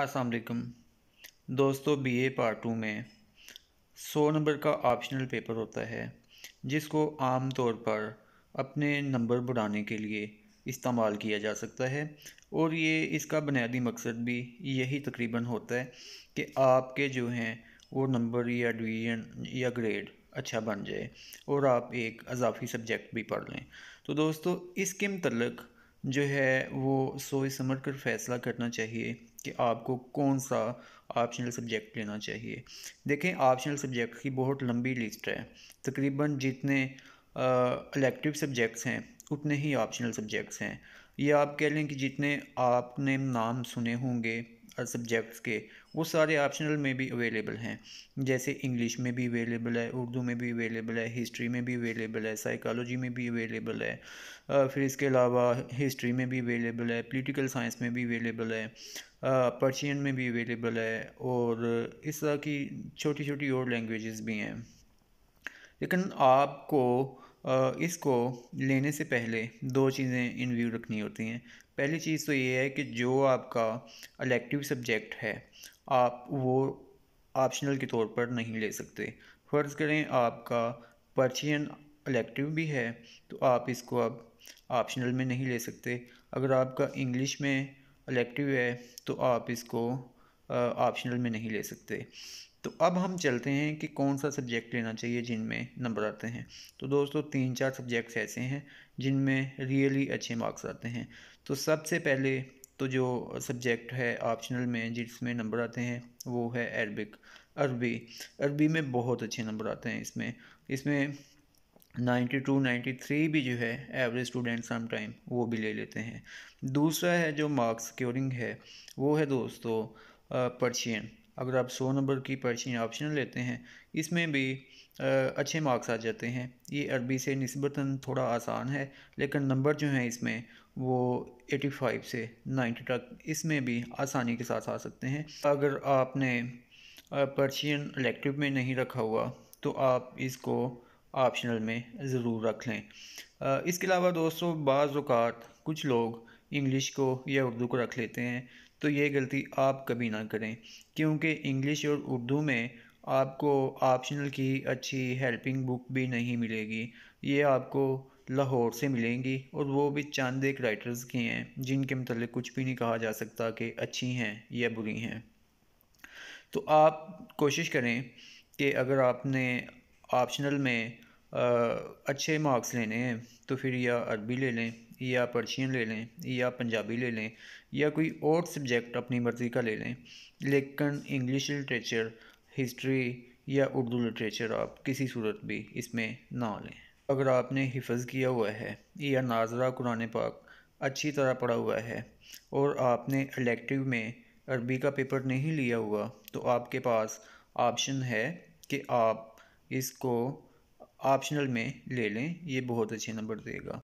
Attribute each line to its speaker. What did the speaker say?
Speaker 1: अस्सलाम वालेकुम दोस्तों बीए पार्ट टू में सौ नंबर का ऑप्शनल पेपर होता है जिसको आम तौर पर अपने नंबर बढ़ाने के लिए इस्तेमाल किया जा सकता है और ये इसका बुनियादी मकसद भी यही तकरीबन होता है कि आपके जो हैं वो नंबर या डिवीजन या ग्रेड अच्छा बन जाए और आप एक अजाफी सब्जेक्ट भी पढ़ लें तो दोस्तों इसके मतलब जो है वो सोच समझ कर फ़ैसला करना चाहिए कि आपको कौन सा ऑप्शनल सब्जेक्ट लेना चाहिए देखें ऑप्शनल सब्जेक्ट की बहुत लंबी लिस्ट है तकरीबन जितने इलेक्टिव सब्जेक्ट्स हैं उतने ही ऑप्शनल सब्जेक्ट्स हैं या आप कह लें कि जितने आपने नाम सुने होंगे सब्जेक्ट्स के वो सारे ऑप्शनल में भी अवेलेबल हैं जैसे इंग्लिश में भी अवेलेबल है उर्दू में भी अवेलेबल है हिस्ट्री में भी अवेलेबल है साइकोलॉजी में भी अवेलेबल है फिर इसके अलावा हिस्ट्री में भी अवेलेबल है पॉलिटिकल साइंस में भी अवेलेबल है पर्शियन में भी अवेलेबल है और इस तरह की छोटी छोटी और लैंग्वेज भी हैं लेकिन आपको इसको लेने से पहले दो चीज़ें इन व्यू रखनी होती हैं पहली चीज़ तो ये है कि जो आपका अलेक्टिव सब्जेक्ट है आप वो ऑप्शनल के तौर पर नहीं ले सकते फ़र्ज़ करें आपका पर्चियन अलेक्टिव भी है तो आप इसको अब ऑप्शनल में नहीं ले सकते अगर आपका इंग्लिश में अलेक्टिव है तो आप इसको ऑप्शनल में नहीं ले सकते तो अब हम चलते हैं कि कौन सा सब्जेक्ट लेना चाहिए जिनमें नंबर आते हैं तो दोस्तों तीन चार सब्जेक्ट्स ऐसे हैं जिनमें रियली अच्छे मार्क्स आते हैं तो सबसे पहले तो जो सब्जेक्ट है ऑप्शनल में जिसमें नंबर आते हैं वो है अरबिक अरबी अरबी में बहुत अच्छे नंबर आते हैं इसमें इसमें नाइन्टी टू नाइन्टी थ्री भी जो है एवरेज स्टूडेंट सम टाइम वो भी ले लेते हैं दूसरा है जो मार्क्स क्योरिंग है वो है दोस्तों पर्शियन अगर आप सौ नंबर की पर्चियाँ ऑप्शनल लेते हैं इसमें भी आ, अच्छे मार्क्स आ जाते हैं ये अरबी से नस्बता थोड़ा आसान है लेकिन नंबर जो हैं इसमें वो 85 से 90 तक इसमें भी आसानी के साथ आ सकते हैं अगर आपने पर्शियन इलेक्टिव में नहीं रखा हुआ तो आप इसको ऑप्शनल में ज़रूर रख लें इसके अलावा दोस्तों बाज़ात कुछ लोग इंग्लिश को या उर्दू को रख लेते हैं तो ये गलती आप कभी ना करें क्योंकि इंग्लिश और उर्दू में आपको ऑप्शनल की अच्छी हेल्पिंग बुक भी नहीं मिलेगी ये आपको लाहौर से मिलेंगी और वो भी चांद एक राइटर्स की हैं जिनके मतलब कुछ भी नहीं कहा जा सकता कि अच्छी हैं या बुरी हैं तो आप कोशिश करें कि अगर आपने ऑप्शनल में अच्छे मार्क्स लेने हैं तो फिर या अरबी ले लें या पर्शियन ले लें या पंजाबी ले लें या कोई और सब्जेक्ट अपनी मर्ज़ी का ले लें लेकिन इंग्लिश लिटरेचर हिस्ट्री या उर्दू लिटरेचर आप किसी सूरत भी इसमें ना लें अगर आपने हिफज किया हुआ है या नाजरा कुरान पाक अच्छी तरह पढ़ा हुआ है और आपने एलेक्टिव में अरबी का पेपर नहीं लिया हुआ तो आपके पास ऑप्शन है कि आप इसको ऑप्शनल में ले लें ये बहुत अच्छे नंबर देगा